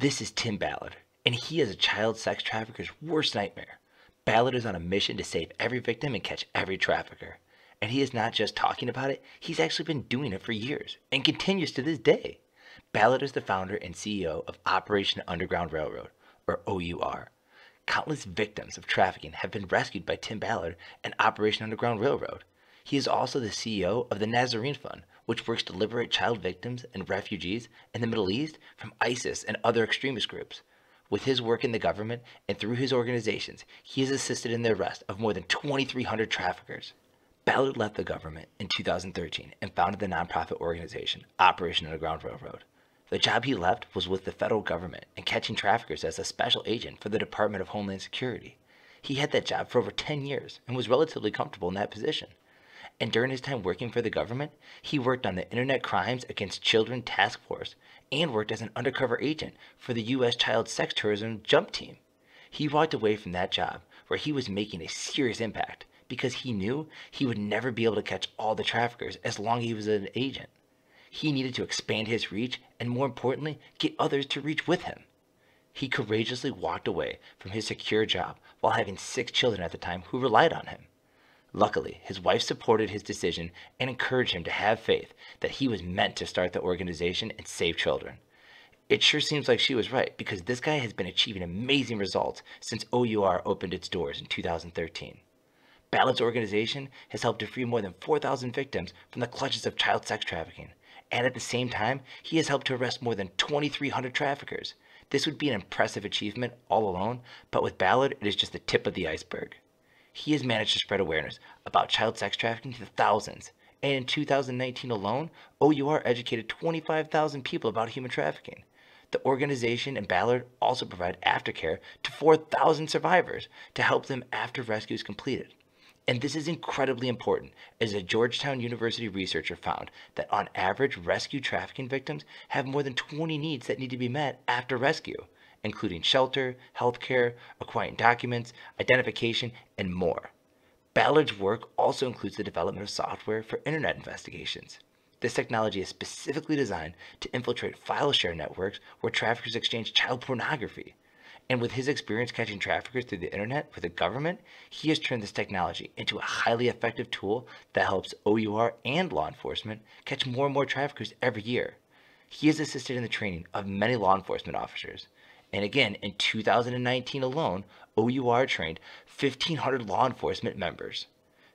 This is Tim Ballard, and he is a child sex trafficker's worst nightmare. Ballard is on a mission to save every victim and catch every trafficker. And he is not just talking about it, he's actually been doing it for years and continues to this day. Ballard is the founder and CEO of Operation Underground Railroad, or OUR. Countless victims of trafficking have been rescued by Tim Ballard and Operation Underground Railroad. He is also the CEO of the Nazarene Fund, which works to liberate child victims and refugees in the Middle East from ISIS and other extremist groups. With his work in the government and through his organizations, he has assisted in the arrest of more than 2,300 traffickers. Ballard left the government in 2013 and founded the nonprofit organization Operation Underground Railroad. The job he left was with the federal government and catching traffickers as a special agent for the Department of Homeland Security. He had that job for over 10 years and was relatively comfortable in that position and during his time working for the government, he worked on the Internet Crimes Against Children Task Force and worked as an undercover agent for the U.S. Child Sex Tourism Jump Team. He walked away from that job where he was making a serious impact because he knew he would never be able to catch all the traffickers as long as he was an agent. He needed to expand his reach and, more importantly, get others to reach with him. He courageously walked away from his secure job while having six children at the time who relied on him. Luckily, his wife supported his decision and encouraged him to have faith that he was meant to start the organization and save children. It sure seems like she was right because this guy has been achieving amazing results since OUR opened its doors in 2013. Ballard's organization has helped to free more than 4,000 victims from the clutches of child sex trafficking. And at the same time, he has helped to arrest more than 2,300 traffickers. This would be an impressive achievement all alone, but with Ballard, it is just the tip of the iceberg he has managed to spread awareness about child sex trafficking to thousands. And in 2019 alone, OUR educated 25,000 people about human trafficking. The organization and Ballard also provide aftercare to 4,000 survivors to help them after rescue is completed. And this is incredibly important, as a Georgetown University researcher found that on average, rescue trafficking victims have more than 20 needs that need to be met after rescue including shelter, healthcare, acquiring documents, identification, and more. Ballard's work also includes the development of software for internet investigations. This technology is specifically designed to infiltrate file share networks where traffickers exchange child pornography. And with his experience catching traffickers through the internet for the government, he has turned this technology into a highly effective tool that helps OUR and law enforcement catch more and more traffickers every year. He has assisted in the training of many law enforcement officers, and again, in 2019 alone, OUR trained 1,500 law enforcement members.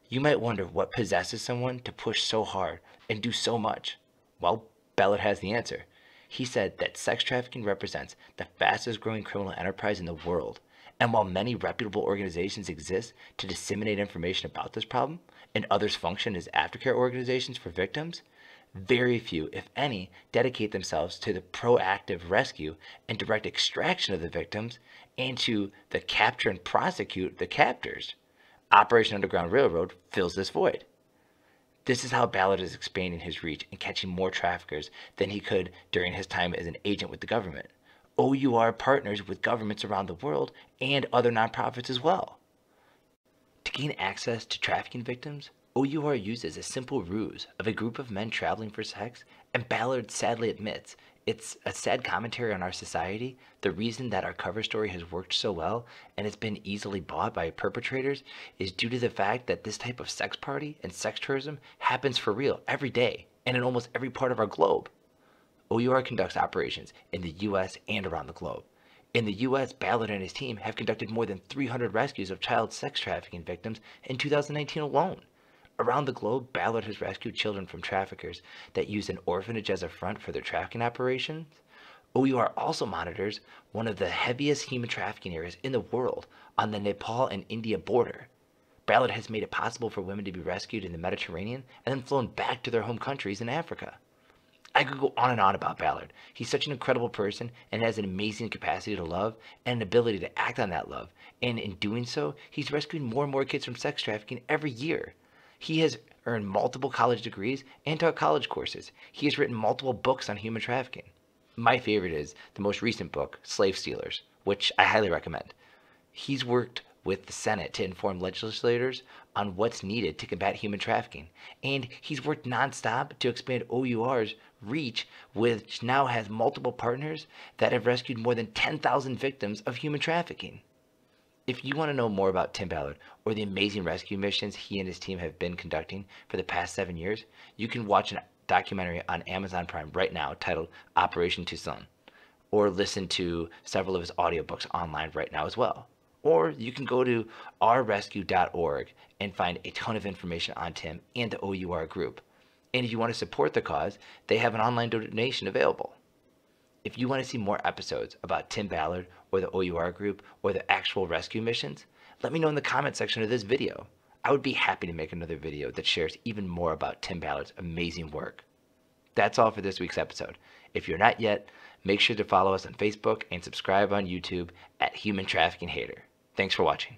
You might wonder what possesses someone to push so hard and do so much. Well, Ballard has the answer. He said that sex trafficking represents the fastest growing criminal enterprise in the world. And while many reputable organizations exist to disseminate information about this problem, and others function as aftercare organizations for victims, very few, if any, dedicate themselves to the proactive rescue and direct extraction of the victims and to the capture and prosecute the captors. Operation Underground Railroad fills this void. This is how Ballard is expanding his reach and catching more traffickers than he could during his time as an agent with the government. OUR partners with governments around the world and other nonprofits as well. To gain access to trafficking victims, OUR uses a simple ruse of a group of men traveling for sex, and Ballard sadly admits it's a sad commentary on our society, the reason that our cover story has worked so well and it's been easily bought by perpetrators is due to the fact that this type of sex party and sex tourism happens for real every day and in almost every part of our globe. OUR conducts operations in the US and around the globe. In the US, Ballard and his team have conducted more than 300 rescues of child sex trafficking victims in 2019 alone. Around the globe, Ballard has rescued children from traffickers that use an orphanage as a front for their trafficking operations. OUR also monitors one of the heaviest human trafficking areas in the world on the Nepal and India border. Ballard has made it possible for women to be rescued in the Mediterranean and then flown back to their home countries in Africa. I could go on and on about Ballard. He's such an incredible person and has an amazing capacity to love and an ability to act on that love. And in doing so, he's rescuing more and more kids from sex trafficking every year. He has earned multiple college degrees and taught college courses. He has written multiple books on human trafficking. My favorite is the most recent book, Slave Stealers, which I highly recommend. He's worked with the Senate to inform legislators on what's needed to combat human trafficking. And he's worked nonstop to expand OUR's reach, which now has multiple partners that have rescued more than 10,000 victims of human trafficking. If you want to know more about Tim Ballard or the amazing rescue missions he and his team have been conducting for the past seven years, you can watch a documentary on Amazon Prime right now titled Operation Tucson, or listen to several of his audiobooks online right now as well. Or you can go to ourrescue.org and find a ton of information on Tim and the OUR group. And if you want to support the cause, they have an online donation available. If you want to see more episodes about Tim Ballard or the OUR group or the actual rescue missions, let me know in the comment section of this video. I would be happy to make another video that shares even more about Tim Ballard's amazing work. That's all for this week's episode. If you're not yet, make sure to follow us on Facebook and subscribe on YouTube at Human Trafficking Hater. Thanks for watching.